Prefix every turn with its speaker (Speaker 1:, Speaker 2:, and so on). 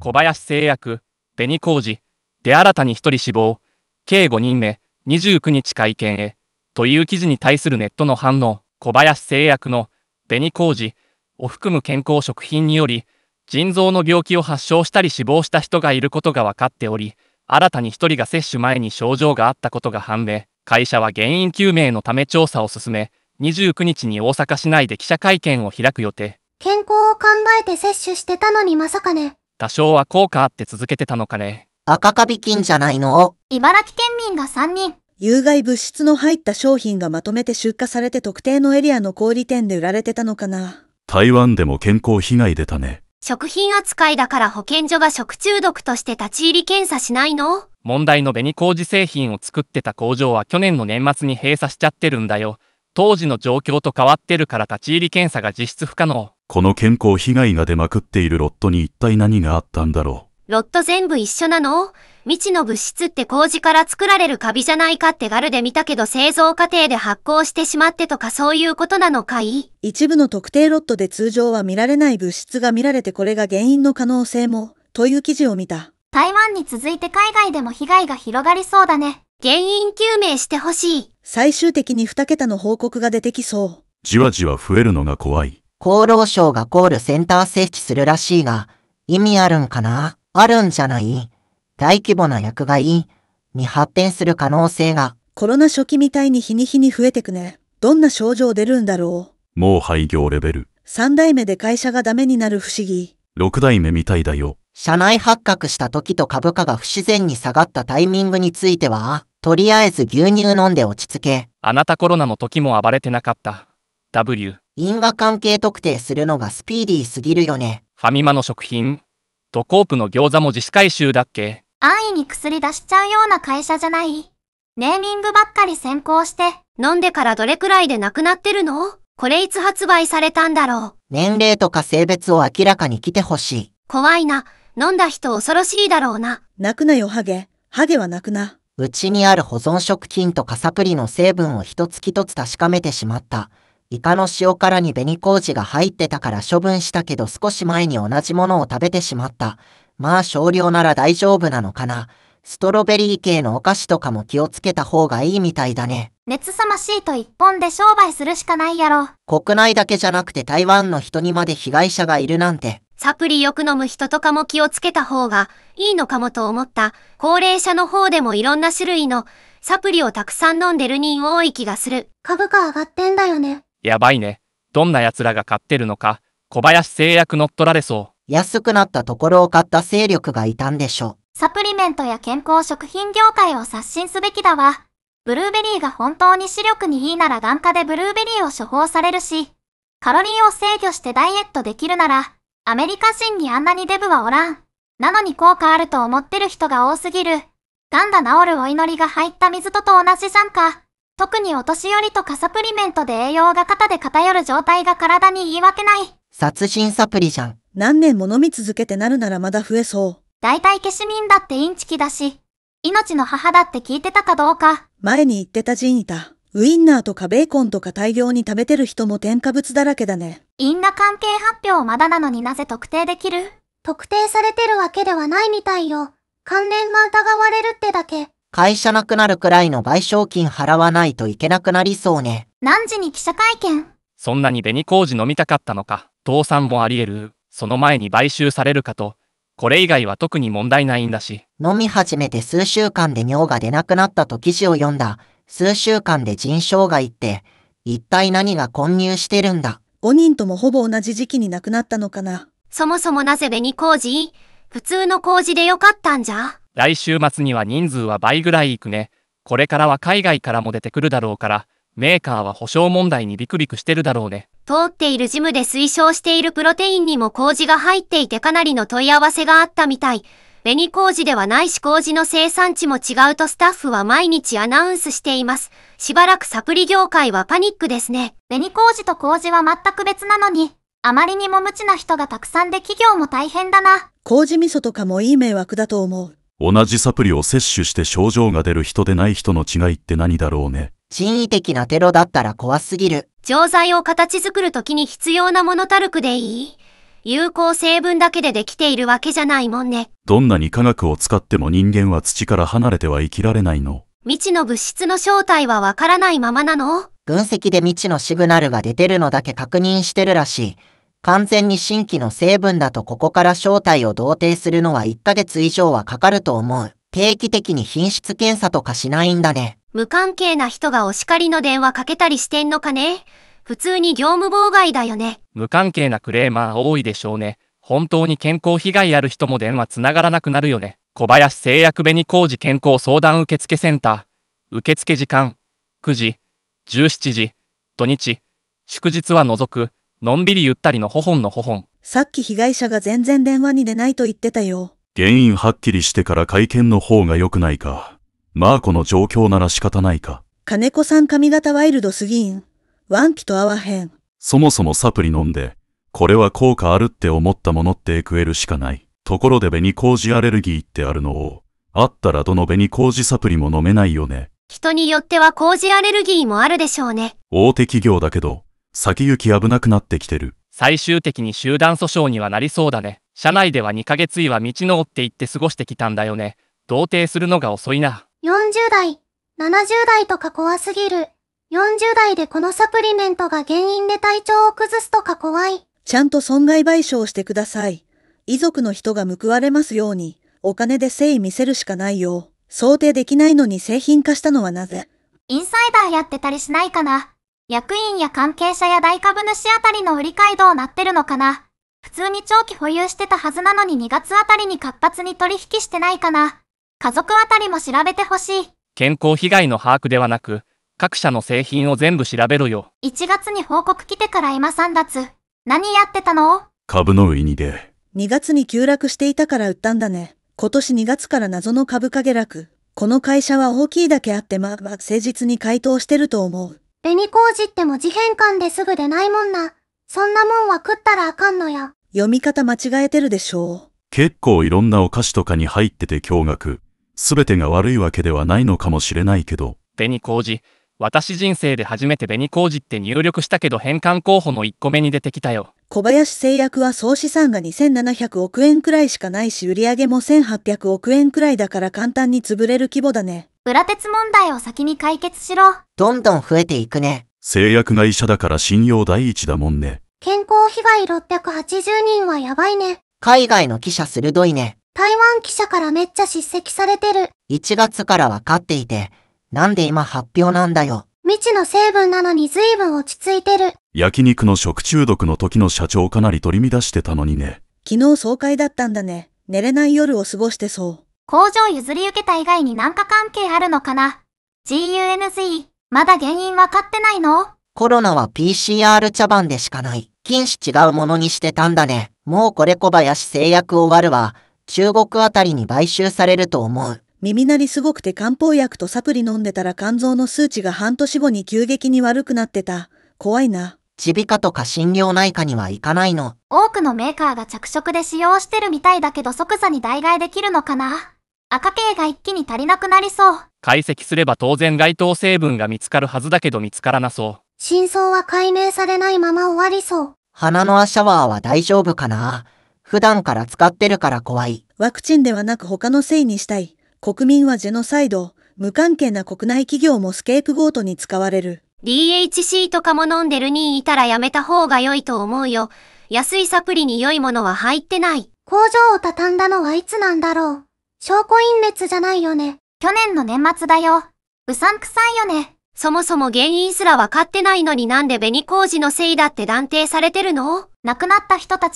Speaker 1: 小林製薬、紅工事、で新たに1人死亡、計5人目、29日会見へ、という記事に対するネットの反応、小林製薬の、紅工事、を含む健康食品により、腎臓の病気を発症したり死亡した人がいることが分かっており、新たに1人が接種前に症状があったことが判明、会社は原因究明のため調査を進め、29日に大阪市内で記者会見を開く予定。
Speaker 2: 健康を考えて接種してたのにま
Speaker 3: さかね。
Speaker 1: 多少は効果あって続けてたのかね。赤カビ菌じゃないの
Speaker 3: 茨城県民が3人。有害物質の入った商品がまとめて出荷されて特定のエリアの小売店で売られてたのかな。
Speaker 4: 台湾でも健康被害出たね。
Speaker 3: 食品
Speaker 2: 扱いだから保健所が食中毒として立ち入り検査しないの
Speaker 4: 問題の紅麹
Speaker 1: 製品を作ってた工場は去年の年末に閉鎖しちゃってるんだよ。当時の状況と変わってるから立ち入り検査が実質不可能。
Speaker 4: この健康被害が出まくっているロットに一体何があったんだろ
Speaker 2: う。ロット全部一緒なの未知の物質って麹から作られるカビじゃないかってガルで見たけど製造過程で発酵してしまってとかそういうこ
Speaker 3: となのかい一部の特定ロットで通常は見られない物質が見られてこれが原因の可能性も、という記事を見た。台湾に続いて海外でも被害が広がりそうだね。原因究明してほしい。最終的に2桁の報告が出てきそう。
Speaker 4: じわじわ増えるのが怖い。
Speaker 5: 厚労省がコールセンター設置するらしいが、意味あるんかなあるんじゃない大規模な薬害に発
Speaker 3: 展する可能性が。コロナ初期みたいに日に日に増えてくね。どんな症状出るんだろ
Speaker 4: うもう廃業レベル。
Speaker 3: 三代目で会社がダメになる不思議。
Speaker 4: 六代目みたいだよ。
Speaker 5: 社内発覚した時と株価が不自然に下がったタイミングについては、とりあえず牛乳飲んで落ち着け。
Speaker 1: あなたコロナの時も暴れてなかった。W。因果関係特定するのがスピ
Speaker 5: ーディーすぎるよね。
Speaker 1: ファミマの食品、ドコープの餃子も自主回収だっけ
Speaker 2: 安易に薬出しちゃうような会社じゃない。ネーミングばっかり先行して、飲んでからどれくらいで亡くなってるのこれいつ発売されたんだろう。
Speaker 5: 年齢とか性別を明らかに来てほしい。
Speaker 2: 怖いな。飲んだ人恐ろしいだろうな。泣くなよ、ハゲ。ハゲは泣くな。
Speaker 5: うちにある保存食品とかサプリの成分を一つ一つ確かめてしまった。イカの塩辛に紅麹が入ってたから処分したけど少し前に同じものを食べてしまった。まあ少量なら大丈夫なのかな。ストロベリー系のお菓子とかも気をつけた方がいいみたいだね。
Speaker 2: 熱さまシート一本で商売するしかないやろ。
Speaker 5: 国内だけじゃなくて台湾の人にまで被害者がいるなんて。
Speaker 2: サプリよく飲む人とかも気をつけた方がいいのかもと思った。高齢者の方でもいろんな種類のサプリをたくさん飲んでる人多い気がする。株価上がってんだよね。
Speaker 1: やばいね。どんな奴らが買ってるのか、小林製薬乗っ取られそう。安くなったところを買った勢力がいたんでしょ
Speaker 2: う。サプリメントや健康食品業界を刷新すべきだわ。ブルーベリーが本当に視力にいいなら眼科でブルーベリーを処方されるし、カロリーを制御してダイエットできるなら、アメリカ人にあんなにデブはおらん。なのに効果あると思ってる人が多すぎる。ガンダ治るお祈りが入った水とと同じじゃんか。特にお年寄りとかサプリメントで栄養が肩で偏る状態が体に言い訳ない。
Speaker 3: 殺人サプリじゃん。
Speaker 2: 何年も飲み続け
Speaker 3: てなるならまだ増えそう。大体消し民だってインチキだし、命の母だって聞いてたかどうか。前に言ってたジンいた。ウインナーとかベーコンとか大量に食べてる人も添加物だらけだね。
Speaker 2: 因果関係発表をまだなのになぜ特定できる特定されてるわけではないみたいよ。関連が疑われるってだけ。
Speaker 3: 会社
Speaker 5: なくなるくらいの賠償金払わないといけなくなりそうね。
Speaker 1: 何
Speaker 2: 時に記者会見
Speaker 1: そんなに紅麹飲みたかったのか。倒産もあり得る。その前に買収されるかと。これ以外は特に問題ないんだし。
Speaker 5: 飲み始めて数週間で尿が出なくなったと記事を読んだ。数週間で腎障害って、一体何が混
Speaker 2: 入してるんだ。
Speaker 3: 5人ともほぼ同じ時期に亡くなったのかな。そもそもなぜ紅
Speaker 2: 麹普通の麹でよかったんじゃ
Speaker 1: 来週末には人数は倍ぐらいいくね。これからは海外からも出てくるだろうから、メーカーは保証問題にビクビクしてるだろうね。
Speaker 2: 通っているジムで推奨しているプロテインにも麹が入っていてかなりの問い合わせがあったみたい。紅麹ではないし麹の生産地も違うとスタッフは毎日アナウンスしています。しばらくサプリ業界はパニックですね。紅麹と麹は全く別なのに、あまりにも無知な人がたくさんで企業も大変だ
Speaker 3: な。麹味噌とかもいい迷惑だと思う。
Speaker 4: 同じサプリを摂取して症状が出る人でない人の違いって何だろうね。人為的なテロだったら怖すぎる。
Speaker 3: 錠剤
Speaker 2: を形作るときに必要なものたるくでいい有効成分だけでできているわけじゃないもんね。
Speaker 4: どんなに科学を使っても人間は土から離れては生きられないの。
Speaker 2: 未知の物質の正体はわからないままなの
Speaker 4: 分析で未知のシグナル
Speaker 5: が出てるのだけ確認してるらしい。完全に新規の成分だとここから正体を同定するのは1ヶ月以上はかかると思う。定期的に品質検査とか
Speaker 1: しないんだね。
Speaker 2: 無関係な人がお叱りの電話かけたりしてんのかね普通に業務妨害だよね。
Speaker 1: 無関係なクレーマー多いでしょうね。本当に健康被害ある人も電話つながらなくなるよね。小林製薬紅工事健康相談受付センター。受付時間、9時、17時、土日、
Speaker 4: 祝日は除
Speaker 1: く、のんびりゆったりのほほんのほほん。
Speaker 3: さっき被害者が全然電話に出ないと言ってたよ。
Speaker 4: 原因はっきりしてから会見の方が良くないか。マーコの状況なら仕方ないか。
Speaker 3: 金子さん髪型ワイルドすぎん。ワンキと合わへん。
Speaker 4: そもそもサプリ飲んで、これは効果あるって思ったものって食えるしかない。ところで紅麹アレルギーってあるのを、あったらどの紅麹サプリも飲めないよね。
Speaker 2: 人によっては麹アレルギーもあるでしょうね。
Speaker 4: 大手企業だけど、先行き危なくなってきてる。
Speaker 1: 最終的に集団訴訟にはなりそうだね。社内では2ヶ月以は道の追って行って過ごしてきたんだよね。同定するのが遅いな。
Speaker 2: 40代、70代とか怖すぎる。40代でこのサプリメントが原因で体調を崩すとか怖い。
Speaker 3: ちゃんと損害賠償してください。遺族の人が報われますように、お金で誠意見せるしかないよ。想定できないのに製品化したのはなぜ
Speaker 2: インサイダーやってたりしないかな役員や関係者や大株主あたりの売り買いどうなってるのかな普通に長期保有してたはずなのに2月あたりに活発に取引してないかな家族あたりも調べてほしい。
Speaker 1: 健康被害の把握ではなく、各社の製品を全部調べろよ。
Speaker 2: 1月に報
Speaker 3: 告来てから今3月。何やってたの
Speaker 4: 株の売りにで。
Speaker 3: 2月に急落していたから売ったんだね。今年2月から謎の株価下落。この会社は大きいだけあってま、ま、誠実に回答してると思う。
Speaker 2: 紅麹って文字変換です
Speaker 3: ぐ出ないもんな。そんなもんは食ったらあかんのや。読み方間違えてるでしょう。
Speaker 4: 結構いろんなお菓子とかに入ってて驚愕。すべてが悪いわけではないのかもしれないけど。
Speaker 1: 紅麹。私人生で初めて紅麹って入力したけど変換候補の1個目に出てきたよ。
Speaker 3: 小林製薬は総資産が2700億円くらいしかないし売り上げも1800億円くらいだから簡単に潰れる規模だね。裏
Speaker 2: 鉄問題を先に解決しろ。どんどん増えていくね。
Speaker 4: 製薬会社だから信用第一だもんね。
Speaker 2: 健康被害680人はやばいね。
Speaker 5: 海外の記者鋭いね。
Speaker 2: 台湾記者からめっちゃ叱責されてる。
Speaker 5: 1月から分かっていて、なんで今発表なんだよ。
Speaker 3: 未知の成分なのに随分落ち着いてる。
Speaker 4: 焼肉の食中毒の時の社長かなり取り乱してたのにね。
Speaker 3: 昨日爽快だったんだね。寝れない夜を過ごしてそう。工場譲り受けた以外に何か関係あるの
Speaker 2: かな ?GUNZ、まだ原因わかってないの
Speaker 3: コロナは PCR
Speaker 5: 茶番でしかない。禁止違うものにしてたんだね。もうこれ小林製薬終わるわ。中国あたりに買収されると思う。
Speaker 3: 耳鳴りすごくて漢方薬とサプリ飲んでたら肝臓の数値が半年後に急激に悪くなってた。怖いな。
Speaker 5: 耳鼻科とか心療内科には行かないの。
Speaker 3: 多くのメーカー
Speaker 2: が着色で使用してるみたいだけど即座に代替できるのかな赤系が一気に足りなくなりそう。
Speaker 1: 解析すれば当然該当成分が見つかるはずだけど見つからなそう。
Speaker 2: 真相は解明さ
Speaker 3: れないまま終わりそう。
Speaker 5: 花のアシャワーは大丈夫かな普段から使って
Speaker 3: るから怖い。ワクチンではなく他のせいにしたい。国民はジェノサイド。無関係な国内企業もスケープゴートに使われる。
Speaker 2: DHC とかも飲んでるにいたらやめた方が良いと思うよ。安いサプリに良いものは入ってない。工場を畳んだのはいつなんだろう。証拠隠滅じゃないよね。去年の年末だよ。うさんくさいよね。そもそも原因すら分かってないのになんで紅麹のせいだって断定されてるの亡くなった人た